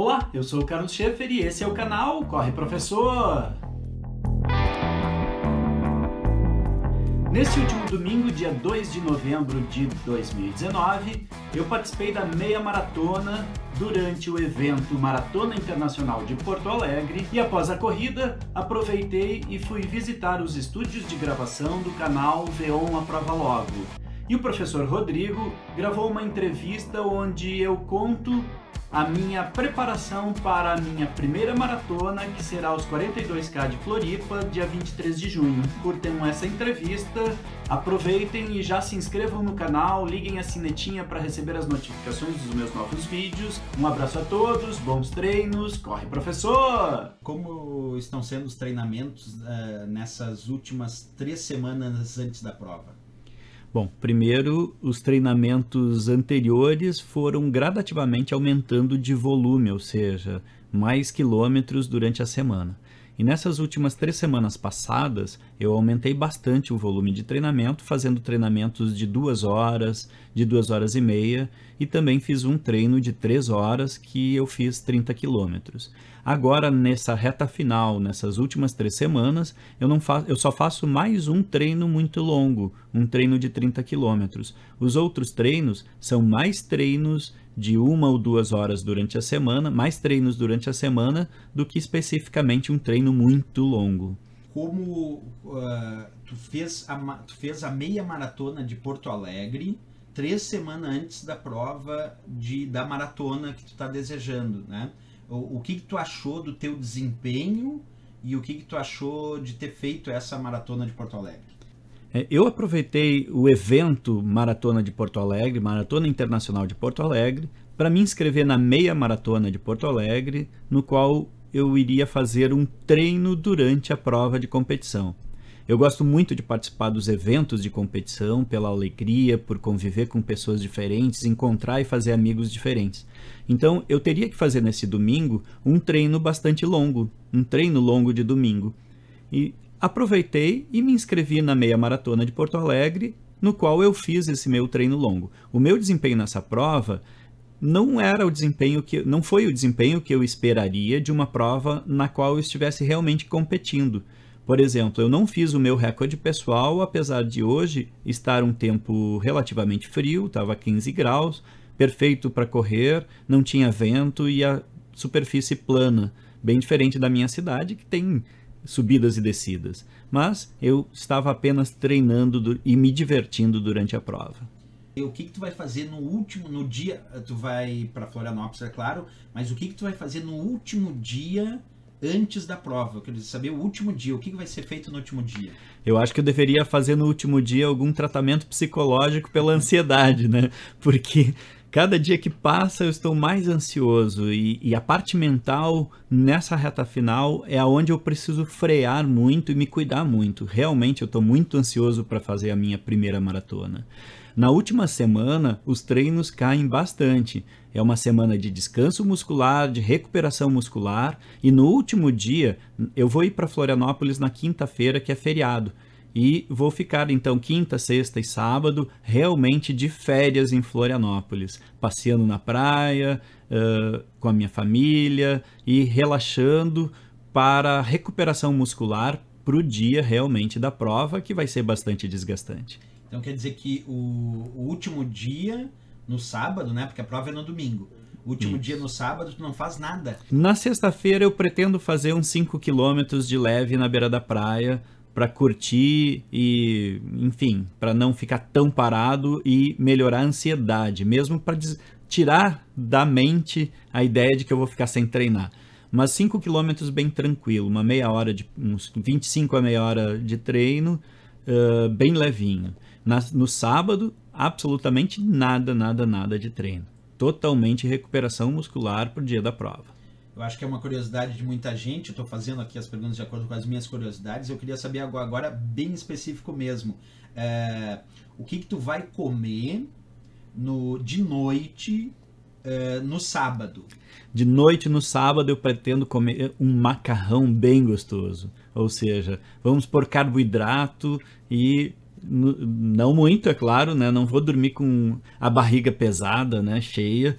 Olá, eu sou o Carlos Schaefer e esse é o canal Corre Professor! Neste último domingo, dia 2 de novembro de 2019, eu participei da meia maratona durante o evento Maratona Internacional de Porto Alegre e após a corrida, aproveitei e fui visitar os estúdios de gravação do canal Veon A Prova Logo. E o professor Rodrigo gravou uma entrevista onde eu conto a minha preparação para a minha primeira maratona, que será os 42K de Floripa, dia 23 de junho. Curtam essa entrevista, aproveitem e já se inscrevam no canal, liguem a sinetinha para receber as notificações dos meus novos vídeos. Um abraço a todos, bons treinos, corre professor! Como estão sendo os treinamentos uh, nessas últimas três semanas antes da prova? Bom, primeiro, os treinamentos anteriores foram gradativamente aumentando de volume, ou seja, mais quilômetros durante a semana. E nessas últimas três semanas passadas, eu aumentei bastante o volume de treinamento, fazendo treinamentos de duas horas, de duas horas e meia, e também fiz um treino de três horas que eu fiz 30 quilômetros. Agora, nessa reta final, nessas últimas três semanas, eu, não fa eu só faço mais um treino muito longo, um treino de 30 quilômetros. Os outros treinos são mais treinos de uma ou duas horas durante a semana, mais treinos durante a semana, do que especificamente um treino muito longo. Como uh, tu, fez a, tu fez a meia maratona de Porto Alegre três semanas antes da prova de, da maratona que tu está desejando, né? O, o que, que, tu achou do teu desempenho e o que, que tu achou de ter feito essa maratona de Porto Alegre? É, eu aproveitei o evento Maratona de Porto Alegre, Maratona Internacional de Porto Alegre, para me inscrever na Meia Maratona de Porto Alegre, no qual eu iria fazer um treino durante a prova de competição. Eu gosto muito de participar dos eventos de competição, pela alegria, por conviver com pessoas diferentes, encontrar e fazer amigos diferentes. Então, eu teria que fazer nesse domingo um treino bastante longo, um treino longo de domingo. E aproveitei e me inscrevi na meia maratona de Porto Alegre, no qual eu fiz esse meu treino longo. O meu desempenho nessa prova não era o desempenho que não foi o desempenho que eu esperaria de uma prova na qual eu estivesse realmente competindo. Por exemplo, eu não fiz o meu recorde pessoal, apesar de hoje estar um tempo relativamente frio, estava 15 graus, perfeito para correr, não tinha vento e a superfície plana, bem diferente da minha cidade que tem subidas e descidas, mas eu estava apenas treinando e me divertindo durante a prova. E o que, que tu vai fazer no último, no dia, tu vai para Florianópolis, é claro, mas o que, que tu vai fazer no último dia antes da prova? Eu quero saber o último dia, o que, que vai ser feito no último dia? Eu acho que eu deveria fazer no último dia algum tratamento psicológico pela ansiedade, né? Porque Cada dia que passa eu estou mais ansioso e, e, a parte mental nessa reta final é aonde eu preciso frear muito e me cuidar muito. Realmente eu estou muito ansioso para fazer a minha primeira maratona. Na última semana, os treinos caem bastante. É uma semana de descanso muscular, de recuperação muscular, e no último dia, eu vou ir para Florianópolis na quinta-feira, que é feriado e vou ficar então quinta, sexta e sábado realmente de férias em Florianópolis, passeando na praia uh, com a minha família e relaxando para recuperação muscular para o dia realmente da prova, que vai ser bastante desgastante. Então quer dizer que o, o último dia no sábado, né? Porque a prova é no domingo. O último Isso. dia no sábado, tu não faz nada. Na sexta-feira eu pretendo fazer uns 5 quilômetros de leve na beira da praia, para curtir e, enfim, para não ficar tão parado e melhorar a ansiedade, mesmo para tirar da mente a ideia de que eu vou ficar sem treinar. Mas 5 km bem tranquilo, uma meia hora de uns 25 a meia hora de treino, uh, bem levinho. Na, no sábado, absolutamente nada, nada, nada de treino. Totalmente recuperação muscular para o dia da prova. Eu acho que é uma curiosidade de muita gente. Estou fazendo aqui as perguntas de acordo com as minhas curiosidades. Eu queria saber agora, bem específico mesmo, é, o que, que tu vai comer no de noite é, no sábado? De noite no sábado eu pretendo comer um macarrão bem gostoso. Ou seja, vamos por carboidrato e não muito, é claro, né? Não vou dormir com a barriga pesada, né? Cheia,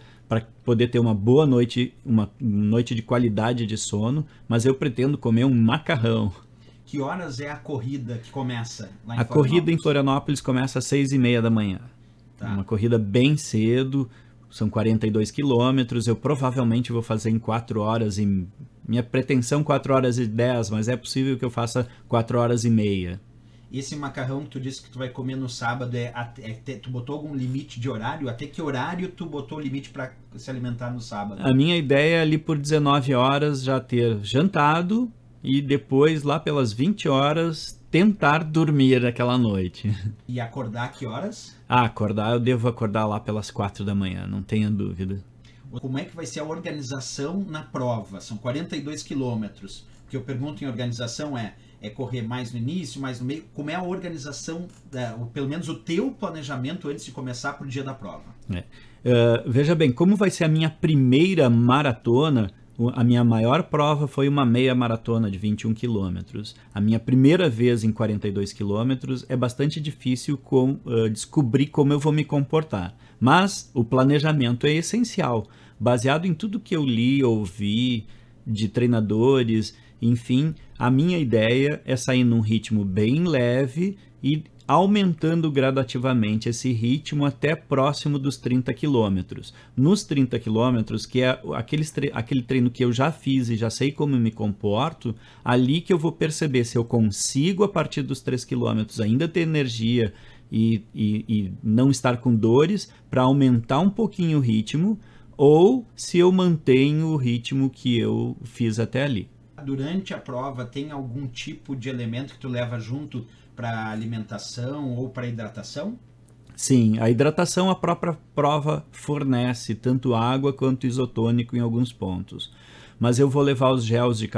poder ter uma boa noite, uma noite de qualidade de sono, mas eu pretendo comer um macarrão. Que horas é a corrida que começa lá em A corrida em Florianópolis começa às seis e meia da manhã. Tá. Uma corrida bem cedo, são 42 quilômetros, eu provavelmente vou fazer em 4 horas e... Minha pretensão 4 horas e 10, mas é possível que eu faça 4 horas e meia esse macarrão que tu disse que tu vai comer no sábado é, é, é tu botou algum limite de horário? Até que horário tu botou limite para se alimentar no sábado? A minha ideia é ali por 19 horas já ter jantado e depois lá pelas 20 horas tentar dormir aquela noite. E acordar que horas? Ah, acordar eu devo acordar lá pelas 4 da manhã, não tenha dúvida. Como é que vai ser a organização na prova? São 42 quilômetros. O que eu pergunto em organização é é correr mais no início, mais no meio? Como é a organização, é, ou pelo menos o teu planejamento antes de começar para o dia da prova? É. Uh, veja bem, como vai ser a minha primeira maratona, a minha maior prova foi uma meia maratona de 21 quilômetros. A minha primeira vez em 42 quilômetros é bastante difícil com, uh, descobrir como eu vou me comportar. Mas o planejamento é essencial. Baseado em tudo que eu li, ouvi de treinadores, enfim, a minha ideia é sair num ritmo bem leve e aumentando gradativamente esse ritmo até próximo dos 30 quilômetros. Nos 30 quilômetros, que é aquele, aquele treino que eu já fiz e já sei como me comporto, ali que eu vou perceber se eu consigo, a partir dos 3 quilômetros, ainda ter energia e, e, e não estar com dores, para aumentar um pouquinho o ritmo, ou se eu mantenho o ritmo que eu fiz até ali durante a prova tem algum tipo de elemento que tu leva junto para alimentação ou para hidratação? Sim, a hidratação a própria prova fornece tanto água quanto isotônico em alguns pontos. Mas eu vou levar os gels de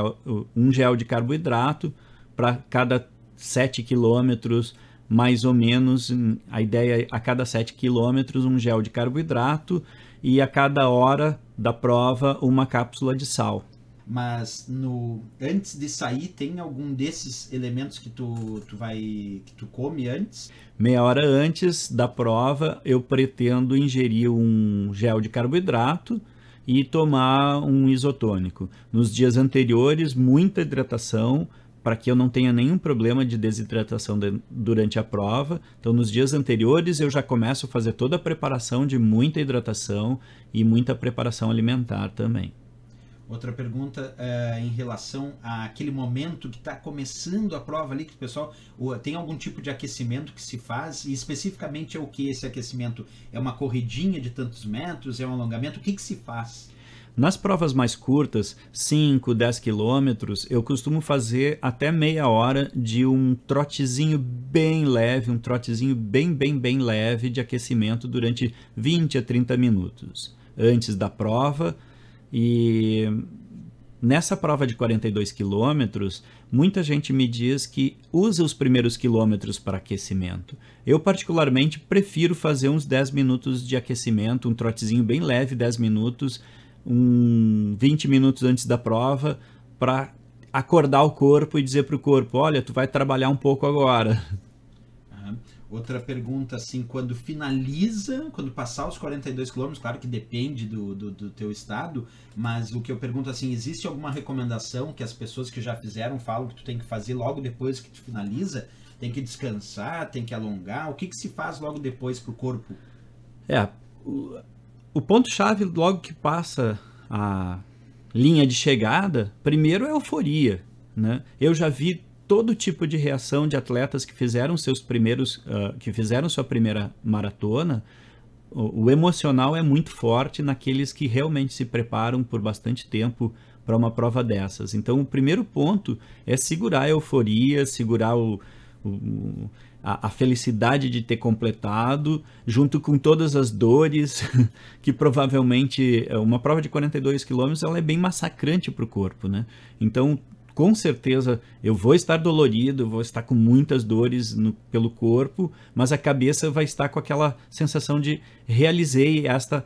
um gel de carboidrato para cada 7 quilômetros, mais ou menos. Hum, a ideia é a cada 7 quilômetros um gel de carboidrato e a cada hora da prova uma cápsula de sal mas no antes de sair tem algum desses elementos que tu, tu vai que tu come antes? Meia hora antes da prova eu pretendo ingerir um gel de carboidrato e tomar um isotônico. Nos dias anteriores muita hidratação para que eu não tenha nenhum problema de desidratação de, durante a prova. Então, nos dias anteriores, eu já começo a fazer toda a preparação de muita hidratação e muita preparação alimentar também. Outra pergunta é, em relação àquele momento que está começando a prova ali, que o pessoal tem algum tipo de aquecimento que se faz, e especificamente é o que esse aquecimento? É uma corridinha de tantos metros? É um alongamento? O que, que se faz? Nas provas mais curtas, 5, 10 quilômetros, eu costumo fazer até meia hora de um trotezinho bem leve, um trotezinho bem, bem, bem leve de aquecimento durante 20 a 30 minutos. Antes da prova, e nessa prova de 42 quilômetros, muita gente me diz que usa os primeiros quilômetros para aquecimento. Eu, particularmente, prefiro fazer uns 10 minutos de aquecimento, um trotezinho bem leve, 10 minutos, um 20 minutos antes da prova, para acordar o corpo e dizer para o corpo: olha, tu vai trabalhar um pouco agora. Outra pergunta, assim, quando finaliza, quando passar os 42 quilômetros, claro que depende do, do, do, teu estado, mas o que eu pergunto, assim, existe alguma recomendação que as pessoas que já fizeram falam que tu tem que fazer logo depois que tu finaliza? Tem que descansar, tem que alongar? O que, que se faz logo depois pro corpo? É, o, o ponto-chave logo que passa a linha de chegada, primeiro é euforia, né? Eu já vi todo tipo de reação de atletas que fizeram seus primeiros, uh, que fizeram sua primeira maratona, o, o, emocional é muito forte naqueles que realmente se preparam por bastante tempo para uma prova dessas. Então, o primeiro ponto é segurar a euforia, segurar o, o a, a, felicidade de ter completado, junto com todas as dores, que provavelmente eh, uma prova de 42 quilômetros ela é bem massacrante para o corpo, né? Então com certeza eu vou estar dolorido, vou estar com muitas dores no, pelo corpo, mas a cabeça vai estar com aquela sensação de realizei esta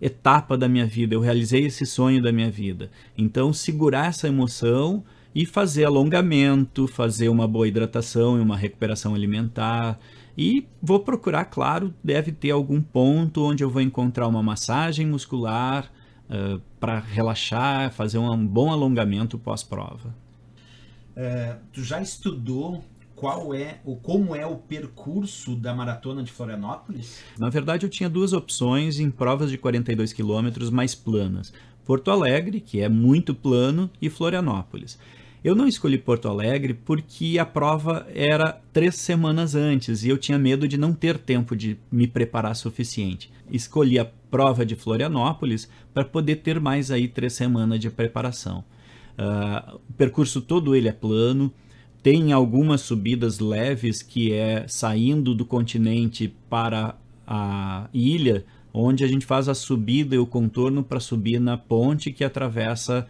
etapa da minha vida, eu realizei esse sonho da minha vida. Então, segurar essa emoção e fazer alongamento, fazer uma boa hidratação e uma recuperação alimentar. E vou procurar, claro, deve ter algum ponto onde eu vou encontrar uma massagem muscular uh, ah, para relaxar, fazer um bom alongamento pós-prova. É, tu já estudou qual é ou como é o percurso da maratona de Florianópolis? Na verdade, eu tinha duas opções em provas de 42 quilômetros mais planas: Porto Alegre, que é muito plano, e Florianópolis. Eu não escolhi Porto Alegre porque a prova era três semanas antes e eu tinha medo de não ter tempo de me preparar suficiente. Escolhi a prova de Florianópolis para poder ter mais aí três semanas de preparação. Uh, o percurso todo ele é plano, tem algumas subidas leves que é saindo do continente para a ilha, onde a gente faz a subida e o contorno para subir na ponte que atravessa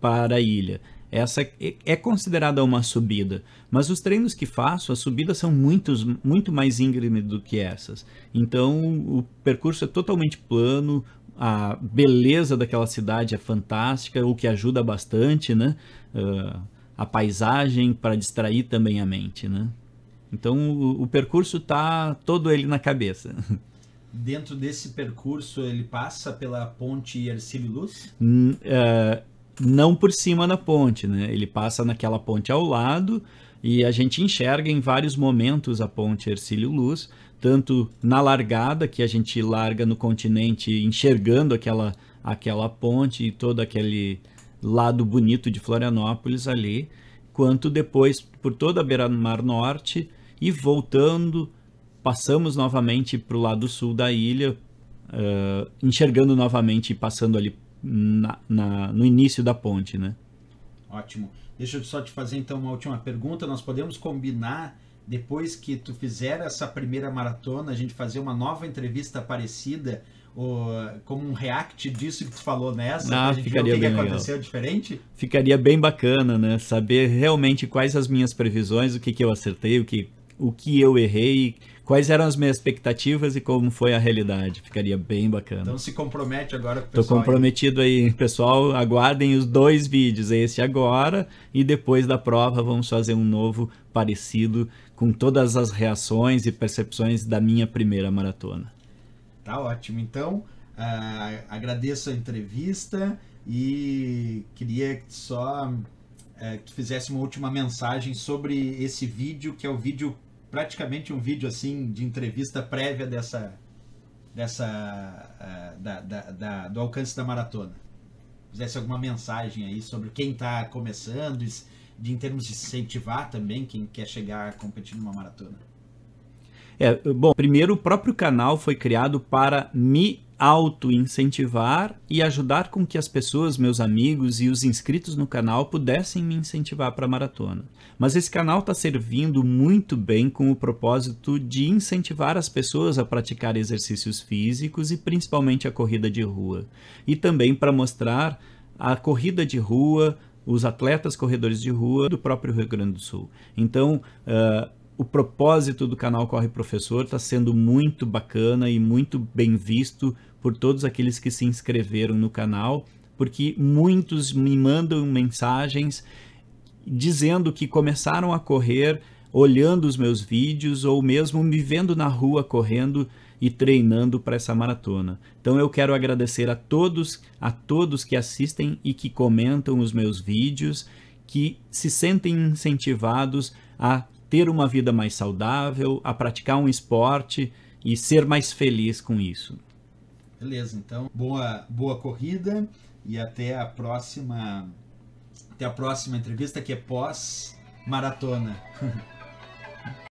para a ilha. Essa é, é considerada uma subida, mas os treinos que faço, as subidas são muitos, muito mais íngremes do que essas. Então o percurso é totalmente plano, a beleza daquela cidade é fantástica, o que ajuda bastante, né? Uh, a paisagem para distrair também a mente, né? Então o, o percurso tá todo ele na cabeça. Dentro desse percurso ele passa pela ponte Ercílio Luz? N uh, não por cima da ponte, né? Ele passa naquela ponte ao lado e a gente enxerga em vários momentos a ponte Ercílio Luz, tanto na largada, que a gente larga no continente enxergando aquela, aquela ponte e todo aquele lado bonito de Florianópolis ali, quanto depois por toda a beira-mar do norte e voltando, passamos novamente para o lado sul da ilha, uh, enxergando novamente e passando ali na, na, no início da ponte, né? Ótimo. Deixa eu só te fazer então uma última pergunta. Nós podemos combinar depois que tu fizer essa primeira maratona, a gente fazer uma nova entrevista parecida, ou, como um react disso que tu falou nessa, Não, ah, gente ficaria ver o que, que aconteceu legal. diferente? Ficaria bem bacana, né? Saber realmente quais as minhas previsões, o que, que eu acertei, o que, o que eu errei, quais eram as minhas expectativas e como foi a realidade. Ficaria bem bacana. Então se compromete agora com o pessoal. Tô comprometido aí. aí. Pessoal, aguardem os dois vídeos, esse agora e depois da prova vamos fazer um novo parecido com todas as reações e percepções da minha primeira maratona. Tá ótimo. Então, uh, agradeço a entrevista e queria só uh, que fizesse uma última mensagem sobre esse vídeo, que é o vídeo, praticamente um vídeo assim, de entrevista prévia dessa, dessa uh, da, da, da, do alcance da maratona fizesse alguma mensagem aí sobre quem está começando, de, em termos de incentivar também quem quer chegar a competir numa maratona. É, bom, primeiro o próprio canal foi criado para me auto-incentivar e ajudar com que as pessoas, meus amigos e os inscritos no canal pudessem me incentivar para a maratona. Mas esse canal está servindo muito bem com o propósito de incentivar as pessoas a praticar exercícios físicos e principalmente a corrida de rua. E também para mostrar a corrida de rua, os atletas corredores de rua do próprio Rio Grande do Sul. Então, uh, o propósito do canal Corre Professor está sendo muito bacana e muito bem visto por todos aqueles que se inscreveram no canal, porque muitos me mandam mensagens dizendo que começaram a correr olhando os meus vídeos ou mesmo me vendo na rua correndo e treinando para essa maratona. Então eu quero agradecer a todos, a todos que assistem e que comentam os meus vídeos, que se sentem incentivados a ter uma vida mais saudável, a praticar um esporte e ser mais feliz com isso. Beleza, então boa, boa corrida e até a próxima até a próxima entrevista que é pós maratona.